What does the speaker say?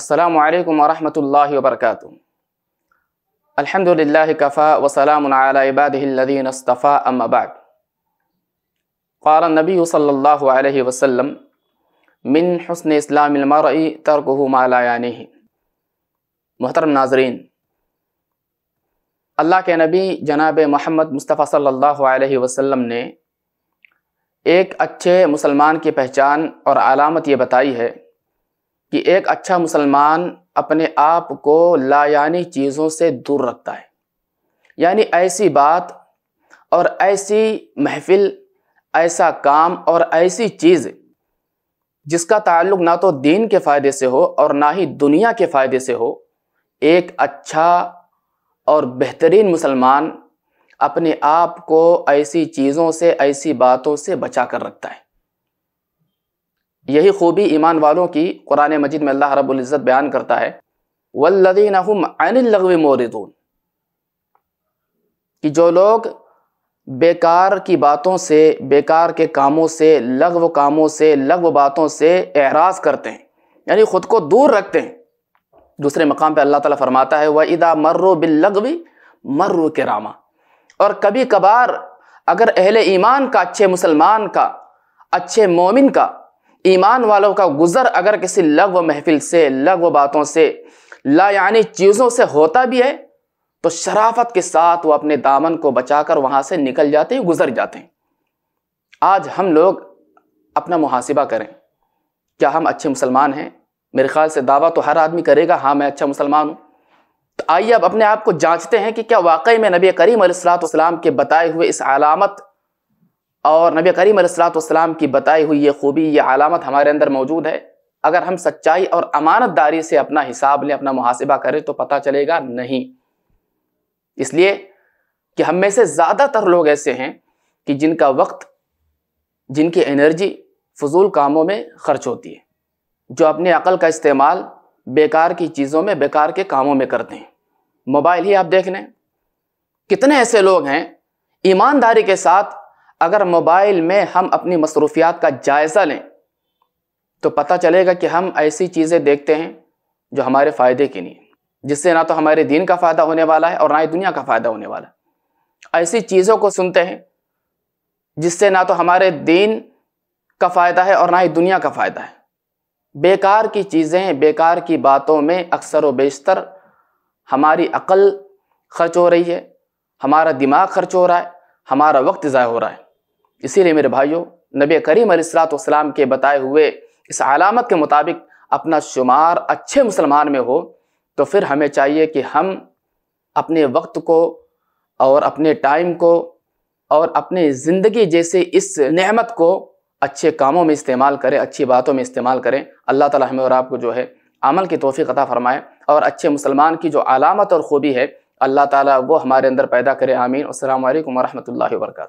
अल्लाम वरहमल वर्क अलहमदिल्ला कफ़ा वसलामबादीनस्तफ़ा अम्माबाद क़ाल नबी सल्ला वसम मिन हसन इस्लामर तर्क मालायानी मोहतरम नाजरीन अल्लाह के नबी जनाब महमद मुस्तफ़ा सल्लल्लाहु अलैहि वसल्लम ने एक अच्छे मुसलमान की पहचान और अलामत ये बताई है कि एक अच्छा मुसलमान अपने आप को लायानी चीज़ों से दूर रखता है यानी ऐसी बात और ऐसी महफिल ऐसा काम और ऐसी चीज़ जिसका ताल्लुक ना तो दीन के फ़ायदे से हो और ना ही दुनिया के फ़ायदे से हो एक अच्छा और बेहतरीन मुसलमान अपने आप को ऐसी चीज़ों से ऐसी बातों से बचा कर रखता है यही खूबी ईमान वालों की कुरान मजीद में अल्लाह रबुल्ज़त बयान करता है वल्लिन हम अनिलगव मोरदून कि जो लोग बेकार की बातों से बेकार के कामों से लगव कामों से लगव बातों से एराज करते हैं यानी ख़ुद को दूर रखते हैं दूसरे मकाम पर अल्लाह ताला फरमाता है वह इदा मर्रो लगवी मर्रो के रामा और कभी कभार अगर अहल ईमान का अच्छे मुसलमान का अच्छे मोमिन का ईमान वालों का गुज़र अगर किसी लघव महफिल से लघव बातों से ला यानी चीज़ों से होता भी है तो शराफत के साथ वो अपने दामन को बचाकर वहाँ से निकल जाते हैं गुज़र जाते हैं आज हम लोग अपना मुहासिबा करें क्या हम अच्छे मुसलमान हैं मेरे ख्याल से दावा तो हर आदमी करेगा हाँ मैं अच्छा मुसलमान हूँ तो आइए अब अपने आप को जांचते हैं कि क्या वाकई में नबी करीम सलाम के बताए हुए इस अलामत और नबी करीम सलाम की बताई हुई ये खूबी ये अलामत हमारे अंदर मौजूद है अगर हम सच्चाई और अमानतदारी से अपना हिसाब लें अपना मुहासिबा करें तो पता चलेगा नहीं इसलिए कि हम में से ज़्यादातर लोग ऐसे हैं कि जिनका वक्त जिनकी एनर्जी फजूल कामों में खर्च होती है जो अपने अकल का इस्तेमाल बेकार की चीज़ों में बेकार के कामों में करते हैं मोबाइल ही आप देख लें कितने ऐसे लोग हैं ईमानदारी के साथ अगर मोबाइल में हम अपनी मसरूफियात का जायज़ा लें तो पता चलेगा कि हम ऐसी चीज़ें देखते हैं जो हमारे फ़ायदे की नहीं जिससे ना तो हमारे दीन का फ़ायदा होने वाला है और ना ही दुनिया का फ़ायदा होने वाला है ऐसी चीज़ों को सुनते हैं जिससे ना तो हमारे दीन का फ़ायदा है और ना ही दुनिया का फ़ायदा है बेकार की चीज़ें बेकार की बातों में अक्सर व बेशतर हमारी अकल खर्च हो रही है हमारा दिमाग खर्च हो रहा है हमारा वक्त ज़ाय हो रहा है इसीलिए मेरे भाइयों नबी करीम अलीसलातम के बताए हुए इस अलामत के मुताबिक अपना शुमार अच्छे मुसलमान में हो तो फिर हमें चाहिए कि हम अपने वक्त को और अपने टाइम को और अपनी ज़िंदगी जैसे इस नहमत को अच्छे कामों में इस्तेमाल करें अच्छी बातों में इस्तेमाल करें अल्लाह ताला हमें और आपको जो है अमल की तोफ़ी अता फ़रमाए और अच्छे मुसलमान की जो अलामत और ख़ूबी है अल्लाह ताला वो हमारे अंदर पैदा करें आमीन असल वरम्ह वर्का